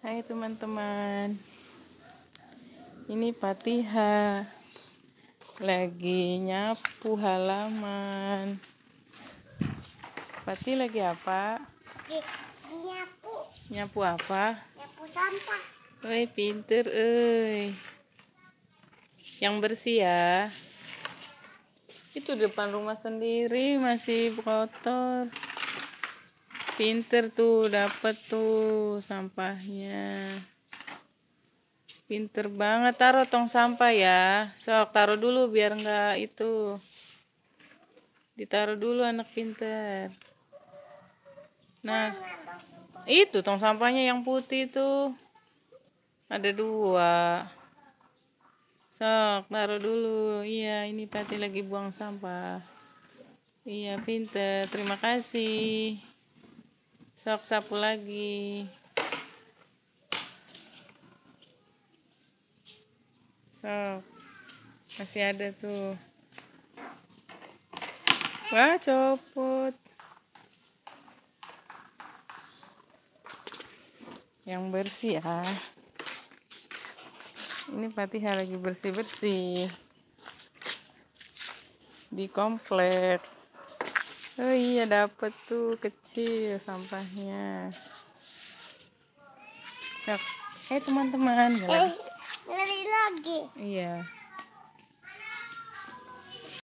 Hai teman-teman Ini Patiha Lagi nyapu halaman Pati lagi apa? Nyapu Nyapu apa? Nyapu sampah Woi pinter oi. Yang bersih ya Itu depan rumah sendiri masih kotor pinter tuh dapet tuh sampahnya pinter banget taruh tong sampah ya sok taruh dulu biar enggak itu ditaruh dulu anak pinter nah itu tong sampahnya yang putih tuh ada dua sok taruh dulu iya ini tadi lagi buang sampah iya pinter terima kasih sok sapu lagi sok masih ada tuh wah copot yang bersih ya ini patiha lagi bersih-bersih di komplek Oh iya dapet tuh kecil sampahnya. Eh teman-teman. Eh, lari lagi. Iya.